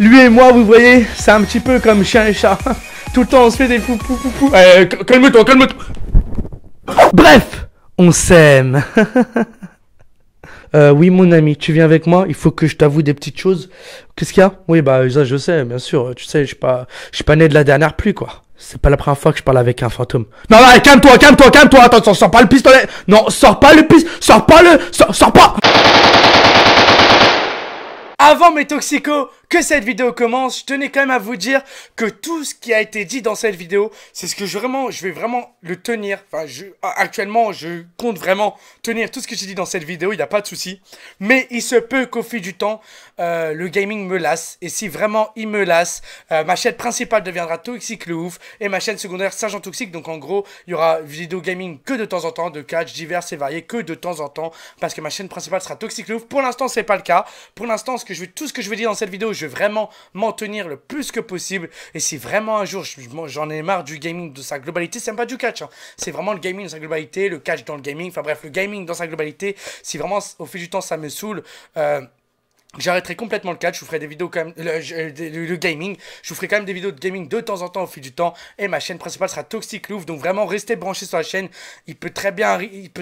Lui et moi, vous voyez, c'est un petit peu comme chien et chat. Tout le temps, on se fait des pou pou eh, calme-toi, calme-toi. Bref, on s'aime. Euh, oui, mon ami, tu viens avec moi. Il faut que je t'avoue des petites choses. Qu'est-ce qu'il y a Oui, bah ça, je sais, bien sûr. Tu sais, je suis pas, je suis pas né de la dernière pluie, quoi. C'est pas la première fois que je parle avec un fantôme. Non, non, eh, calme-toi, calme-toi, calme-toi. Attends, sors pas le pistolet. Non, sors pas le pistolet. Sors pas le, sors, sors pas. Avant mes toxicos, que cette vidéo commence, je tenais quand même à vous dire que tout ce qui a été dit dans cette vidéo, c'est ce que je, vraiment, je vais vraiment le tenir. Enfin, actuellement, je compte vraiment tenir tout ce que j'ai dit dans cette vidéo, il n'y a pas de souci. Mais il se peut qu'au fil du temps, euh, le gaming me lasse. Et si vraiment il me lasse, euh, ma chaîne principale deviendra Toxic le ouf et ma chaîne secondaire Sergent Toxic. Donc en gros, il y aura vidéo gaming que de temps en temps, de catch divers et variés que de temps en temps, parce que ma chaîne principale sera Toxic le ouf. Pour l'instant, c'est pas le cas. Pour l'instant, ce que je, tout ce que je veux dire dans cette vidéo, je vais vraiment m'en tenir le plus que possible. Et si vraiment un jour j'en ai marre du gaming de sa globalité, c'est même pas du catch. Hein. C'est vraiment le gaming dans sa globalité, le catch dans le gaming. Enfin bref, le gaming dans sa globalité. Si vraiment au fil du temps ça me saoule. Euh, j'arrêterai complètement le catch, je vous ferai des vidéos quand même, euh, le, gaming, je vous ferai quand même des vidéos de gaming de temps en temps au fil du temps, et ma chaîne principale sera Toxic Louvre, donc vraiment restez branchés sur la chaîne, il peut très bien,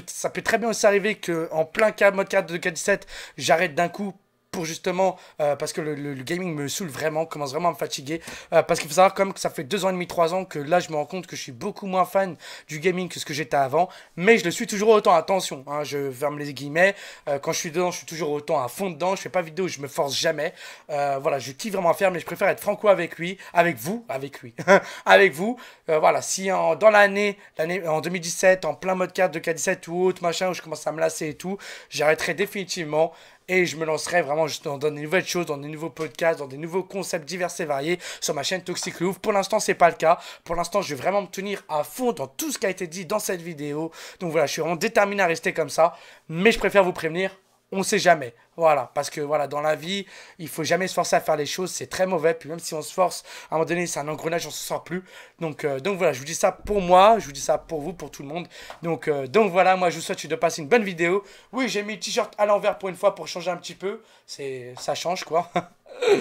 ça peut très bien aussi arriver qu'en plein cas, mode 4 de K17, j'arrête d'un coup pour justement, euh, parce que le, gaming me saoule vraiment, commence vraiment à me fatiguer. Euh, parce qu'il faut savoir quand que ça fait deux ans et demi, trois ans que là, je me rends compte que je suis beaucoup moins fan du gaming que ce que j'étais avant. Mais je le suis toujours autant, attention, hein, je ferme les guillemets. Euh, quand je suis dedans, je suis toujours autant à fond dedans. Je fais pas vidéo, je me force jamais. voilà, je kiffe vraiment à faire, mais je préfère être franco avec lui, avec vous, avec lui, avec vous. voilà, si en, dans l'année, l'année en 2017, en plein mode carte de K17 ou autre, machin, où je commence à me lasser et tout, j'arrêterai définitivement et je me lancerai vraiment dans, des nouvelles choses, dans des nouveaux podcasts, dans des nouveaux concepts divers et variés sur ma chaîne Toxic Louvre. Pour l'instant, c'est pas le cas. Pour l'instant, je vais vraiment me tenir à fond dans tout ce qui a été dit dans cette vidéo. Donc voilà, je suis vraiment déterminé à rester comme ça, mais je préfère vous prévenir on ne sait jamais. Voilà, parce que voilà, dans la vie, il faut jamais se forcer à faire les choses, c'est très mauvais. Puis même si on se force, à un moment donné, c'est un engrenage, on ne se sort plus. Donc, euh, donc voilà, je vous dis ça pour moi, je vous dis ça pour vous, pour tout le monde. Donc, euh, donc voilà, moi je vous souhaite de passer une bonne vidéo. Oui, j'ai mis le t-shirt à l'envers pour une fois pour changer un petit peu. C'est, ça change quoi.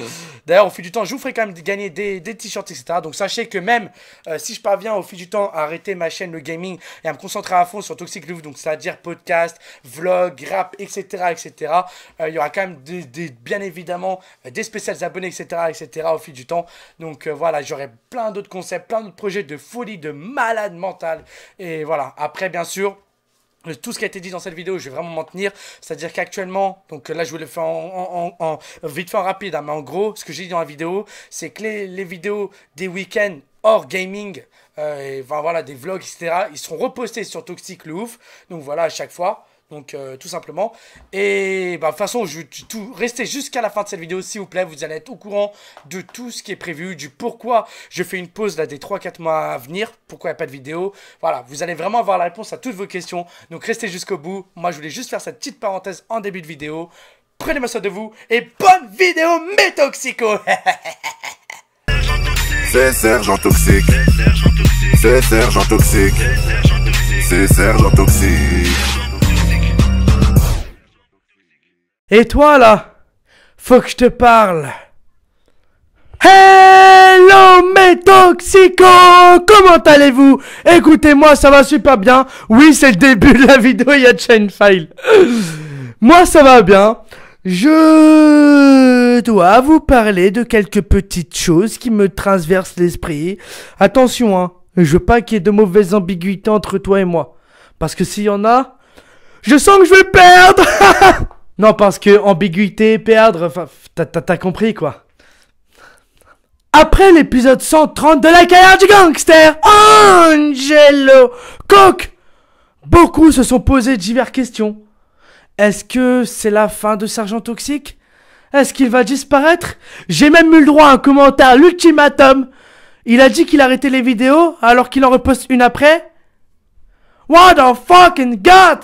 D'ailleurs, au fil du temps, je vous ferai quand même gagner des, t-shirts, etc. Donc sachez que même euh, si je parviens au fil du temps à arrêter ma chaîne, le gaming, et à me concentrer à fond sur Toxic Love donc c'est-à-dire podcast, vlog, rap, etc., etc., euh, il y aura quand même des, bien évidemment euh, des spéciales abonnés, etc., etc., au fil du temps. Donc voilà, j'aurai plein d'autres concepts, plein d'autres projets de folie, de malade mental. Et voilà, après, bien sûr tout ce qui a été dit dans cette vidéo, je vais vraiment m'en tenir. C'est-à-dire qu'actuellement, donc là, je vous le faire en, vite fait en rapide, hein, mais en gros, ce que j'ai dit dans la vidéo, c'est que les, vidéos des week-ends hors gaming, euh, voilà, des vlogs, etc., ils seront repostés sur Toxic Louvre. Donc voilà, à chaque fois. Donc euh, tout simplement. Et bah, de toute façon, tout, restez jusqu'à la fin de cette vidéo, s'il vous plaît. Vous allez être au courant de tout ce qui est prévu, du pourquoi je fais une pause là des 3-4 mois à venir, pourquoi il n'y a pas de vidéo. Voilà, vous allez vraiment avoir la réponse à toutes vos questions. Donc restez jusqu'au bout. Moi, je voulais juste faire cette petite parenthèse en début de vidéo. Prenez-moi soin de vous et bonne vidéo, mes toxicos C'est Sergent Toxique. C'est Sergent Toxique. C'est Sergent Toxique. Et toi là Faut que je te parle. Hello mes Comment allez-vous Écoutez-moi, ça va super bien. Oui, c'est le début de la vidéo, il y a chain file. Moi, ça va bien. Je dois vous parler de quelques petites choses qui me transversent l'esprit. Attention, hein. Je veux pas qu'il y ait de mauvaises ambiguïtés entre toi et moi. Parce que s'il y en a, je sens que je vais perdre Non, parce que ambiguïté, perdre, enfin, t'as compris quoi. Après l'épisode 130 de la carrière du gangster, Angelo Cook, beaucoup se sont posés divers questions. Est-ce que c'est la fin de Sergent Toxique Est-ce qu'il va disparaître J'ai même eu le droit à un commentaire, l'ultimatum. Il a dit qu'il arrêtait les vidéos alors qu'il en reposte une après. What the fucking god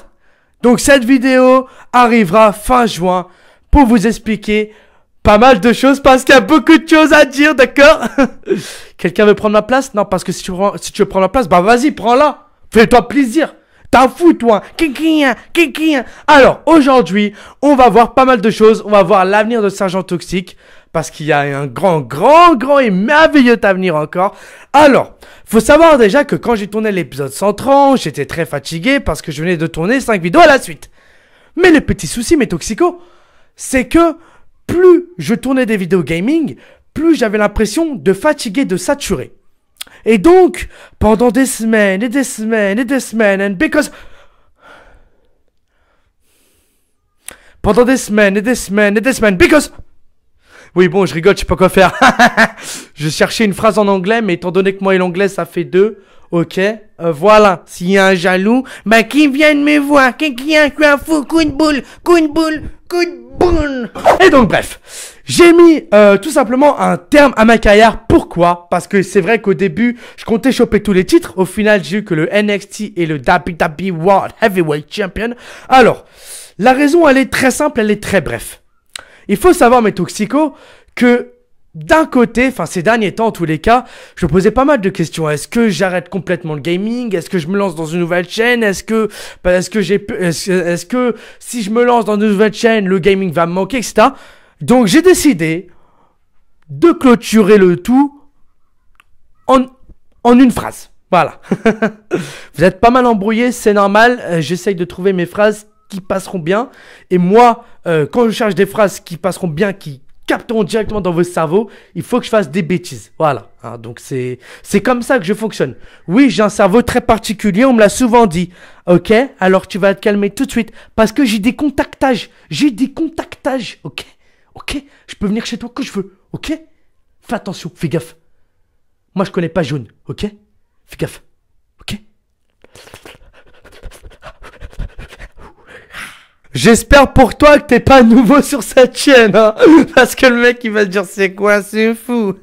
donc cette vidéo arrivera fin juin pour vous expliquer pas mal de choses parce qu'il y a beaucoup de choses à dire, d'accord Quelqu'un veut prendre ma place Non, parce que si tu, prends, si tu veux prendre ma place, bah vas-y, prends-la. Fais-toi plaisir. T'en fou, toi. Alors, aujourd'hui, on va voir pas mal de choses. On va voir l'avenir de Saint-Jean Toxique parce qu'il y a un grand, grand, grand et merveilleux avenir encore. Alors, faut savoir déjà que quand j'ai tourné l'épisode 130, j'étais très fatigué parce que je venais de tourner 5 vidéos à la suite. Mais le petit souci, mes toxicos, c'est que plus je tournais des vidéos gaming, plus j'avais l'impression de fatiguer, de saturer. Et donc, pendant des semaines et des semaines et des semaines, and because... Pendant des semaines et des semaines et des semaines, because... Oui, bon, je rigole, je sais pas quoi faire. je cherchais une phrase en anglais, mais étant donné que moi et l'anglais, ça fait deux. Ok, euh, voilà. S'il y a un jaloux, mais bah, qui vienne me voir qui qui un fou, coup de boule, coup de boule, coup de boule. Et donc bref, j'ai mis euh, tout simplement un terme à ma carrière. Pourquoi Parce que c'est vrai qu'au début, je comptais choper tous les titres. Au final, j'ai eu que le NXT et le WWE World Heavyweight Champion. Alors, la raison, elle est très simple, elle est très bref. Il faut savoir, mes toxicos, que d'un côté, enfin ces derniers temps en tous les cas, je posais pas mal de questions. Est-ce que j'arrête complètement le gaming Est-ce que je me lance dans une nouvelle chaîne Est-ce que, bah, que j'ai, est-ce, que si je me lance dans une nouvelle chaîne, le gaming va me manquer, etc. Donc j'ai décidé de clôturer le tout en, en une phrase. Voilà. Vous êtes pas mal embrouillés, c'est normal. Euh, j'essaye de trouver mes phrases passeront bien. Et moi, euh, quand je cherche des phrases qui passeront bien, qui capteront directement dans vos cerveaux, il faut que je fasse des bêtises. Voilà. Hein, donc c'est c'est comme ça que je fonctionne. Oui, j'ai un cerveau très particulier, on me l'a souvent dit. OK Alors tu vas te calmer tout de suite parce que j'ai des contactages, j'ai des contactages. OK OK Je peux venir chez toi que je veux. OK Fais attention, fais gaffe. Moi je connais pas jaune, OK Fais gaffe. OK J'espère pour toi que t'es pas nouveau sur cette chaîne, hein. parce que le mec il va dire c'est quoi, c'est fou.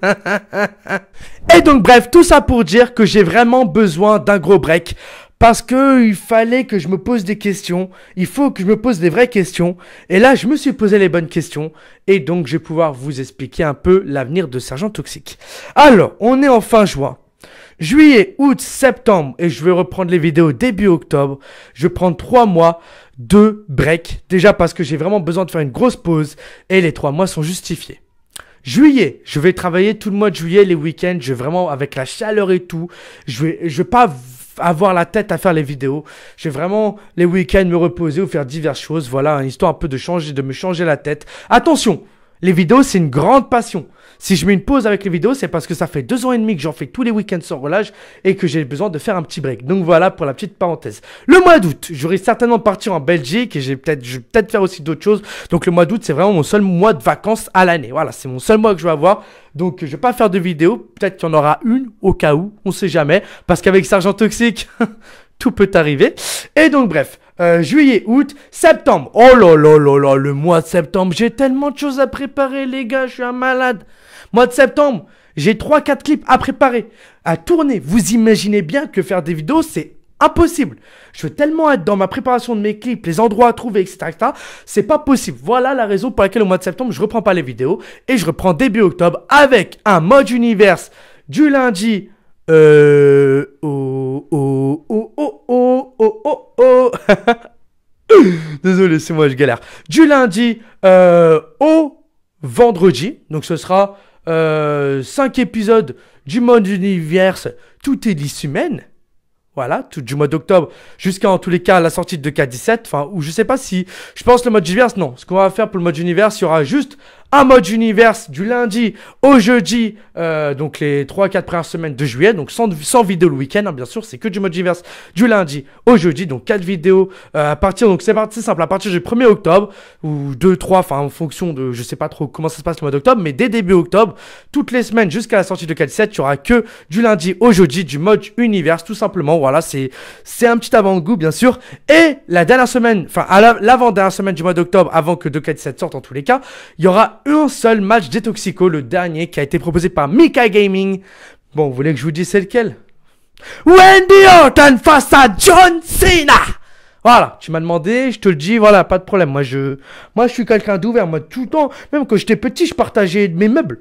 Et donc bref, tout ça pour dire que j'ai vraiment besoin d'un gros break parce que il fallait que je me pose des questions, il faut que je me pose des vraies questions, et là je me suis posé les bonnes questions, et donc je vais pouvoir vous expliquer un peu l'avenir de Sergent Toxique. Alors, on est en fin juin, Juillet, août, septembre, et je vais reprendre les vidéos début octobre. Je prends prendre mois de break. Déjà parce que j'ai vraiment besoin de faire une grosse pause et les trois mois sont justifiés. Juillet, je vais travailler tout le mois de juillet, les week-ends, je vais vraiment avec la chaleur et tout. Je vais, je vais pas avoir la tête à faire les vidéos. Je vais vraiment les week-ends me reposer ou faire diverses choses. Voilà, histoire un peu de changer, de me changer la tête. Attention, les vidéos c'est une grande passion. Si je mets une pause avec les vidéos, c'est parce que ça fait deux ans et demi que j'en fais tous les week-ends sans relâche et que j'ai besoin de faire un petit break. Donc voilà pour la petite parenthèse. Le mois d'août, j'aurai certainement parti en Belgique et j'ai peut-être, je vais peut-être faire aussi d'autres choses. Donc le mois d'août, c'est vraiment mon seul mois de vacances à l'année. Voilà, c'est mon seul mois que je vais avoir. Donc je vais pas faire de vidéos. Peut-être qu'il y en aura une au cas où, on sait jamais. Parce qu'avec Sargent Toxique, tout peut arriver. Et donc bref. Euh, juillet, août, septembre. Oh là là là là, le mois de septembre, j'ai tellement de choses à préparer, les gars, je suis un malade. Mois de septembre, j'ai 3-4 clips à préparer, à tourner. Vous imaginez bien que faire des vidéos, c'est impossible. Je veux tellement être dans ma préparation de mes clips, les endroits à trouver, etc. C'est pas possible. Voilà la raison pour laquelle au mois de septembre, je reprends pas les vidéos et je reprends début octobre avec un mode univers du lundi euh, au, au, au, au, au, au, au, Désolé, c'est moi, je galère. Du lundi euh, au vendredi. Donc ce sera euh, 5 épisodes du monde univers, tout est humaine. Voilà, tout du mois d'octobre jusqu'à en tous les cas la sortie de K17, enfin, ou je sais pas si. Je pense le mode univers, non. Ce qu'on va faire pour le mode univers, il y aura juste un mode univers du lundi au jeudi, euh, donc les 3-4 premières semaines de juillet, donc sans, sans vidéo le week-end, hein, bien sûr, c'est que du mode univers du lundi au jeudi, donc 4 vidéos euh, à partir, donc c'est parti simple, à partir du 1er octobre, ou 2-3, enfin en fonction de, je sais pas trop comment ça se passe le mois d'octobre, mais dès début octobre, toutes les semaines jusqu'à la sortie de 4-7, il y aura que du lundi au jeudi du mode univers, tout simplement, voilà, c'est un petit avant-goût, bien sûr, et la dernière semaine, enfin l'avant-dernière semaine du mois d'octobre, avant que de 4 7 sorte en tous les cas, il y aura un seul match détoxico, le dernier qui a été proposé par Mika Gaming. Bon, vous voulez que je vous dise c'est lequel Wendy Orton face à John Cena voilà, tu m'as demandé, je te le dis, voilà, pas de problème. Moi, je, moi, je suis quelqu'un d'ouvert. Moi, tout le temps, même quand j'étais petit, je partageais mes meubles.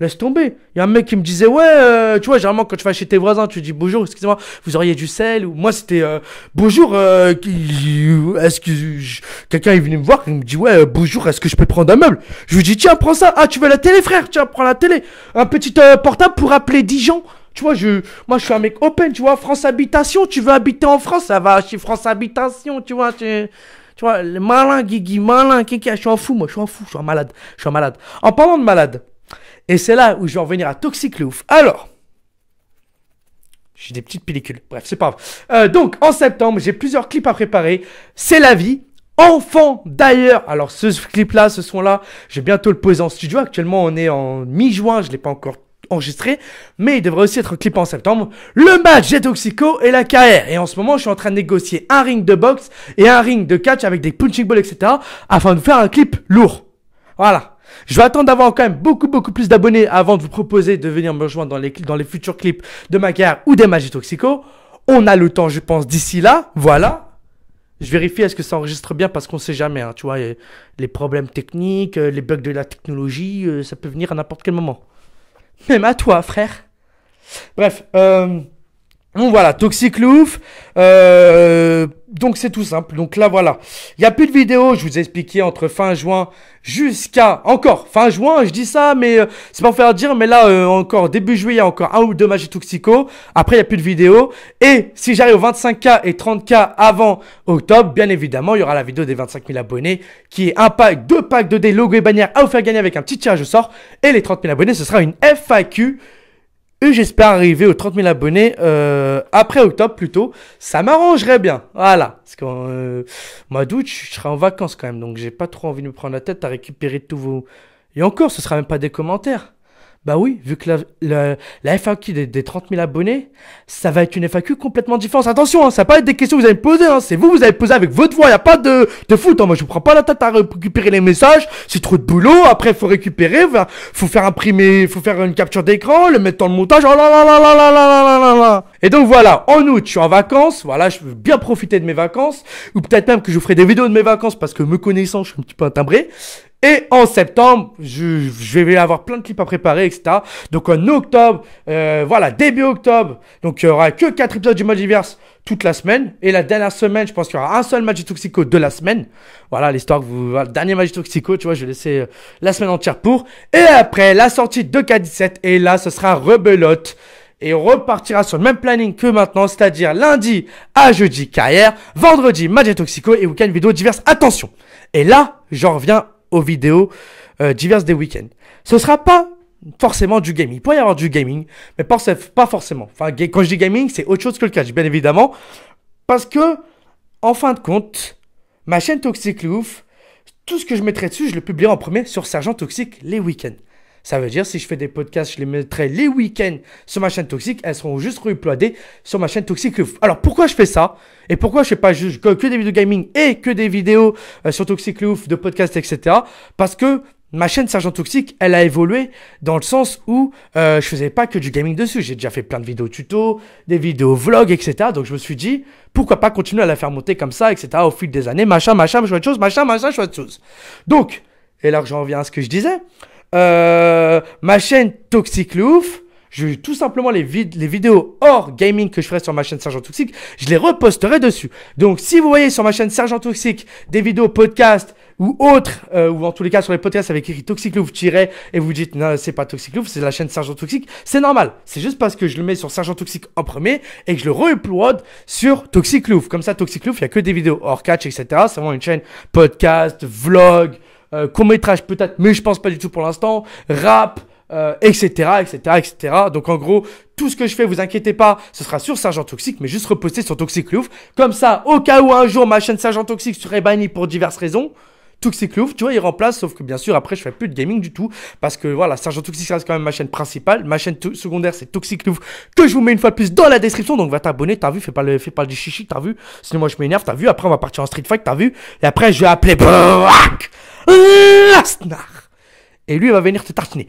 Laisse tomber. Il y a un mec qui me disait, ouais, euh, tu vois, généralement quand tu vas chez tes voisins, tu dis bonjour, excusez-moi, vous auriez du sel ou moi c'était euh, bonjour, euh, est-ce que quelqu'un est venu me voir, il me dit ouais, bonjour, est-ce que je peux prendre un meuble Je lui dis tiens, prends ça. Ah, tu veux la télé, frère Tiens, prends la télé. Un petit portable pour appeler Dijon. » Tu vois, je, moi, je suis un mec open, tu vois, France Habitation, tu veux habiter en France, ça va chez France Habitation, tu vois, tu, tu vois, les malin, Guigui, malin, qui, je suis un fou, moi, je suis un fou, je suis malade, je suis malade. En parlant de malade, et c'est là où je vais en venir à Toxic Louf. Alors, j'ai des petites pellicules. Bref, c'est pas grave. Euh, donc, en septembre, j'ai plusieurs clips à préparer. C'est la vie. Enfant d'ailleurs. Alors, ce clip-là, ce son-là, je vais bientôt le poser en studio. Actuellement, on est en mi-juin. Je l'ai pas encore enregistré, mais il devrait aussi être clip en septembre. Le match des Toxico et la KR. Et en ce moment, je suis en train de négocier un ring de boxe et un ring de catch avec des punching balls, etc. afin de faire un clip lourd. Voilà. Je vais attendre d'avoir quand même beaucoup, beaucoup plus d'abonnés avant de vous proposer de venir me rejoindre dans les, dans les futurs clips de ma guerre ou des Magies Toxico. On a le temps, je pense, d'ici là. Voilà. Je vérifie est-ce que ça enregistre bien parce qu'on sait jamais. Hein, tu vois, les problèmes techniques, euh, les bugs de la technologie, euh, ça peut venir à n'importe quel moment. Même à toi, frère. Bref. Euh donc voilà, Toxic Loof. Euh, donc c'est tout simple. Donc là voilà. Il n'y a plus de vidéo, je vous ai expliqué entre fin juin jusqu'à encore fin juin, je dis ça, mais euh, c'est pas pour faire dire, mais là euh, encore début juillet, il y a encore un ou deux matchs Toxico. Après, il n'y a plus de vidéo. Et si j'arrive aux 25K et 30K avant octobre, bien évidemment, il y aura la vidéo des 25 000 abonnés qui est un pack, deux packs de dés, logo et bannière à vous faire gagner avec un petit tirage au sort. Et les 30 000 abonnés, ce sera une FAQ et j'espère arriver aux 30 000 abonnés euh, après octobre plutôt. Ça m'arrangerait bien. Voilà. Parce qu'en euh, mois d'août, je serai en vacances quand même. Donc j'ai pas trop envie de me prendre la tête à récupérer tous vos... Et encore, ce sera même pas des commentaires. Bah oui, vu que la, la, FAQ des, 30 000 abonnés, ça va être une FAQ complètement différente. Attention, hein, ça va pas être des questions que vous allez me poser, hein, c'est vous, vous allez poser avec votre voix, y a pas de, de foot, hein, moi je prends pas la tête à récupérer les messages, c'est trop de boulot, après faut récupérer, faut faire imprimer, faut faire une capture d'écran, le mettre dans le montage, oh là là là là là là là là Et donc voilà, en août, je suis en vacances, voilà, je veux bien profiter de mes vacances, ou peut-être même que je vous ferai des vidéos de mes vacances parce que me connaissant, je suis un petit peu timbré. Et en septembre, je, je, vais avoir plein de clips à préparer, etc. Donc en octobre, euh, voilà, début octobre, donc il y aura que 4 épisodes du multiverse toute la semaine. Et la dernière semaine, je pense qu'il y aura un seul match de Toxico de la semaine. Voilà, l'histoire que vous... le dernier match Toxico, tu vois, je vais laisser euh, la semaine entière pour. Et après, la sortie de K17, et là, ce sera rebelote et on repartira sur le même planning que maintenant, c'est-à-dire lundi à jeudi carrière, vendredi match Toxico et week-end vidéo diverse. Attention Et là, j'en reviens aux vidéos euh, diverses des week-ends. Ce sera pas forcément du gaming. Il pourrait y avoir du gaming, mais pas forcément. Enfin, quand je dis gaming, c'est autre chose que le catch, bien évidemment. Parce que, en fin de compte, ma chaîne Toxic ouf, tout ce que je mettrai dessus, je le publierai en premier sur Sergent Toxic les week-ends. Ça veut dire si je fais des podcasts, je les mettrai les week-ends sur ma chaîne toxique, elles seront juste re sur ma chaîne toxique. Alors pourquoi je fais ça Et pourquoi je fais pas juste que des vidéos gaming et que des vidéos euh, sur Toxic, de podcasts, etc. Parce que ma chaîne Sergent Toxique, elle a évolué dans le sens où euh, je faisais pas que du gaming dessus. J'ai déjà fait plein de vidéos tuto, des vidéos vlogs, etc. Donc je me suis dit, pourquoi pas continuer à la faire monter comme ça, etc. Au fil des années, machin, machin, je vois de choses, machin, machin, je Donc, et là, j'en reviens à ce que je disais euh, ma chaîne Toxic Louf. Je, tout simplement les, les, vidéos hors gaming que je ferai sur ma chaîne Sergent Toxic je les reposterai dessus. Donc si vous voyez sur ma chaîne Sergent Toxic des vidéos podcast ou autres, euh, ou en tous les cas sur les podcasts avec écrit Toxic Louf tiré, et vous dites non c'est pas Toxic c'est la chaîne Sergent Toxic, c'est normal. C'est juste parce que je le mets sur Sergent Toxic en premier et que je le re sur Toxic Louf Comme ça Toxic Louf il y a que des vidéos hors catch, etc. C'est vraiment une chaîne podcast, vlog, euh, court métrage peut-être, mais je pense pas du tout pour l'instant, rap, etc., etc., etc. Donc en gros, tout ce que je fais, vous inquiétez pas, ce sera sur Sergent Toxique, mais juste reposté sur Toxic Comme ça, au cas où un jour ma chaîne Sergent Toxique serait bannie pour diverses raisons, Toxic tu vois, il remplace, sauf que bien sûr, après, je fais plus de gaming du tout, parce que voilà, Sergent Toxic reste quand même ma chaîne principale, ma chaîne secondaire, c'est Toxic que je vous mets une fois de plus dans la description, donc va t'abonner, t'as vu, fais pas, le, fais pas du chichi, t'as vu, sinon moi je m'énerve, t'as vu, après on va partir en Street Fight, t'as vu, et après je vais appeler Black Lasnar, et lui, il va venir te tartiner.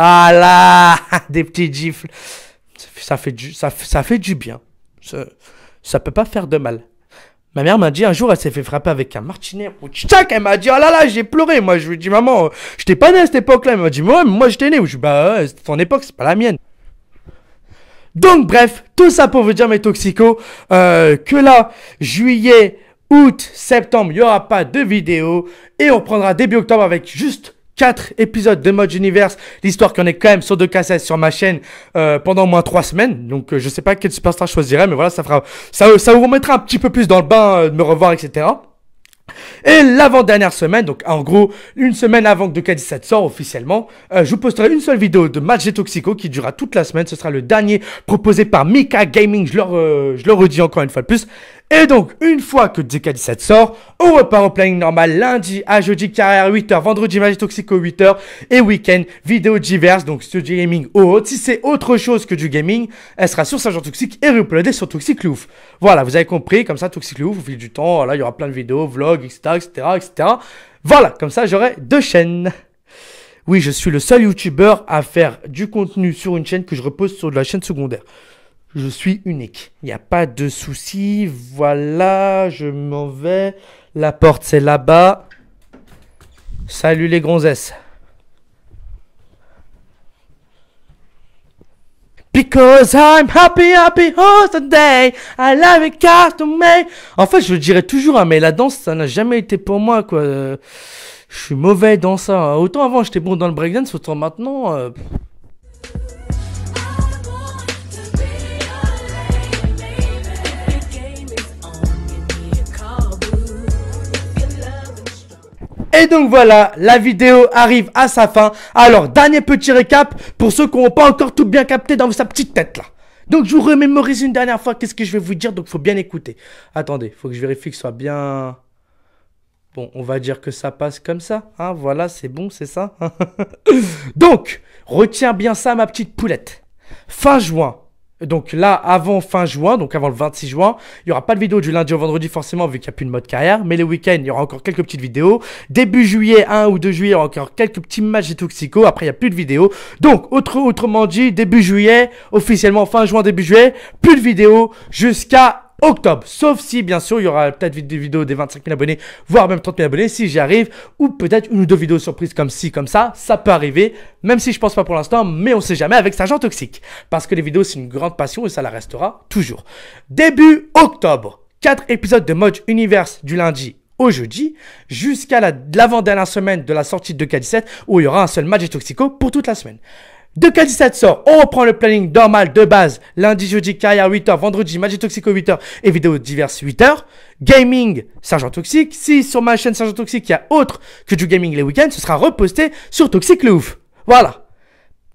Ah là, des petits gifles. Ça fait du, ça, fait du bien. ça peut pas faire de mal. Ma mère m'a dit un jour, elle s'est fait frapper avec un martinet. Tchac, elle m'a dit, oh là là, j'ai pleuré. Moi, je lui ai dit, maman, j'étais pas né à cette époque-là. Elle m'a dit, ouais, moi, j'étais né. Je lui ai bah, ouais, ton époque, c'est pas la mienne. Donc, bref, tout ça pour vous dire, mes toxicos, euh, que là, juillet, août, septembre, il n'y aura pas de vidéo. Et on reprendra début octobre avec juste 4 épisodes de Mode Universe, l'histoire qu'on est quand même sur 2K16 sur ma chaîne euh, pendant au moins 3 semaines. Donc je euh, je sais pas quel superstar je choisirai, mais voilà, ça fera ça, ça vous remettra un petit peu plus dans le bain euh, de me revoir, etc. Et l'avant-dernière semaine, donc en gros une semaine avant que k 17 sort officiellement, je vous posterai une seule vidéo de Match des Toxico qui durera toute la semaine. Ce sera le dernier proposé par Mika Gaming, je le je redis encore une fois de plus. Et donc, une fois que DK17 sort, on repart au planning normal lundi à jeudi carrière 8h, vendredi magie toxico 8h et week-end vidéo diverses, donc studio gaming ou autre. Si c'est autre chose que du gaming, elle sera sur Sergent toxique et reuploadée sur Toxic Voilà, vous avez compris, comme ça Toxic Louf, au fil du temps, là il y aura plein de vidéos, vlogs, etc., etc., etc. Voilà, comme ça j'aurai deux chaînes. Oui, je suis le seul YouTuber à faire du contenu sur une chaîne que je repose sur de la chaîne secondaire je suis unique. Il n'y a pas de soucis, Voilà, je m'en vais. La porte, c'est là-bas. Salut les gonzesses. Because I'm happy, happy oh, all I love a cast me. En fait, je le dirais toujours, hein, mais la danse, ça n'a jamais été pour moi, quoi. Euh, je suis mauvais dans ça. Hein. Autant avant, j'étais bon dans le breakdance, autant maintenant. Euh, Et donc voilà, la vidéo arrive à sa fin. Alors, dernier petit récap pour ceux qui n'ont pas encore tout bien capté dans sa petite tête là. Donc je vous remémorise une dernière fois qu'est-ce que je vais vous dire, donc faut bien écouter. Attendez, faut que je vérifie que ce soit bien... Bon, on va dire que ça passe comme ça, hein, voilà, c'est bon, c'est ça. donc, retiens bien ça ma petite poulette. Fin juin, donc là, avant fin juin, donc avant le 26 juin, il n'y aura pas de vidéo du lundi au vendredi forcément vu qu'il n'y a plus de mode carrière, mais les week-ends, il y aura encore quelques petites vidéos. Début juillet, 1 ou 2 juillet, il y aura encore quelques petits matchs de Toxico, après il n'y a plus de vidéos. Donc, autre, autrement dit, début juillet, officiellement fin juin, début juillet, plus de vidéos jusqu'à octobre. Sauf si, bien sûr, il y aura peut-être des vidéos des 25 000 abonnés, voire même 30 000 abonnés, si j'y arrive, ou peut-être une ou deux vidéos surprises comme ci, comme ça, ça peut arriver, même si je pense pas pour l'instant, mais on sait jamais avec Sergent Toxique, parce que les vidéos, c'est une grande passion et ça la restera toujours. Début octobre, 4 épisodes de Mode Universe du lundi au jeudi, jusqu'à l'avant-dernière semaine de la sortie de K17, où il y aura un seul match Toxico pour toute la semaine. De k 17 sort, on reprend le planning normal de base. Lundi, jeudi, carrière 8h, vendredi, Magic Toxico 8h et vidéos diverses 8h. Gaming, Sergent Toxique. Si sur ma chaîne Sergent Toxique, il y a autre que du gaming les week-ends, ce sera reposté sur Toxic le ouf. Voilà.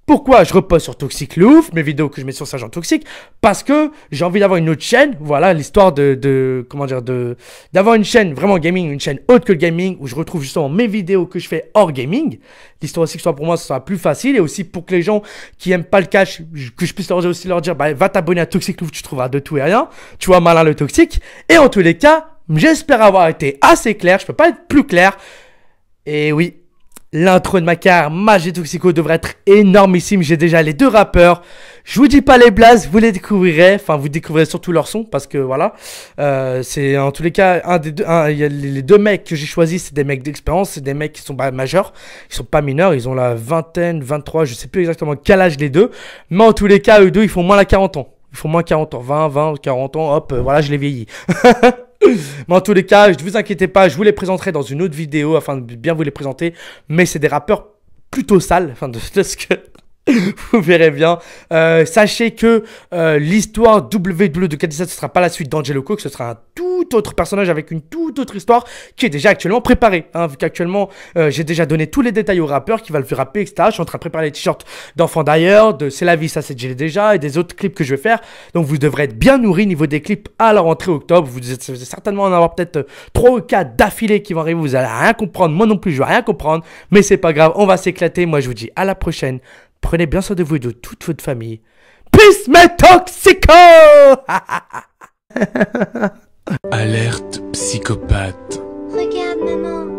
Pourquoi je repose sur Toxic Louf mes vidéos que je mets sur Sergent Toxic Parce que j'ai envie d'avoir une autre chaîne, voilà, l'histoire de, de, comment dire, de, d'avoir une chaîne vraiment gaming, une chaîne haute que le gaming, où je retrouve justement mes vidéos que je fais hors gaming. L'histoire aussi que soit pour moi, ce sera plus facile, et aussi pour que les gens qui aiment pas le cash, que je puisse leur, aussi leur dire, bah, va t'abonner à Toxic Louf, tu trouveras de tout et rien. Tu vois, malin le toxique. Et en tous les cas, j'espère avoir été assez clair, je peux pas être plus clair. Et oui, L'intro de ma car et Toxico devrait être énormissime. J'ai déjà les deux rappeurs. Je vous dis pas les blazes, vous les découvrirez. Enfin, vous découvrirez surtout leur son parce que voilà. Euh, c'est en tous les cas, un des deux, y a les deux mecs que j'ai choisis, c'est des mecs d'expérience. C'est des mecs qui sont majeurs. Ils sont pas mineurs. Ils ont la vingtaine, 23, je sais plus exactement quel âge les deux. Mais en tous les cas, eux deux, ils font moins la 40 ans. Ils font moins 40 ans. 20, 20, 40 ans. Hop, euh, voilà, je les vieillis. Mais en tous les cas, ne vous inquiétez pas, je vous les présenterai dans une autre vidéo afin de bien vous les présenter. Mais c'est des rappeurs plutôt sales, enfin de, ce que vous verrez bien. Euh, sachez que euh, l'histoire ww de 47 ce sera pas la suite d'Angelo Cook, ce sera un tout autre personnage avec une toute autre histoire qui est déjà actuellement préparée. Hein, vu qu'actuellement, euh, j'ai déjà donné tous les détails au rappeur qui va le faire rapper, etc. Je suis en train de préparer les t-shirts d'enfants d'ailleurs, de C'est la vie, ça c'est déjà, et des autres clips que je vais faire. Donc vous devrez être bien nourri niveau des clips à la rentrée octobre. Vous êtes certainement en avoir peut-être 3 euh, ou 4 d'affilée qui vont arriver. Vous allez rien comprendre. Moi non plus, je vais rien comprendre. Mais c'est pas grave, on va s'éclater. Moi je vous dis à la prochaine. Prenez bien soin de vous et de toute votre famille. Peace, mes toxico! Alerte psychopathe. Regarde, maman.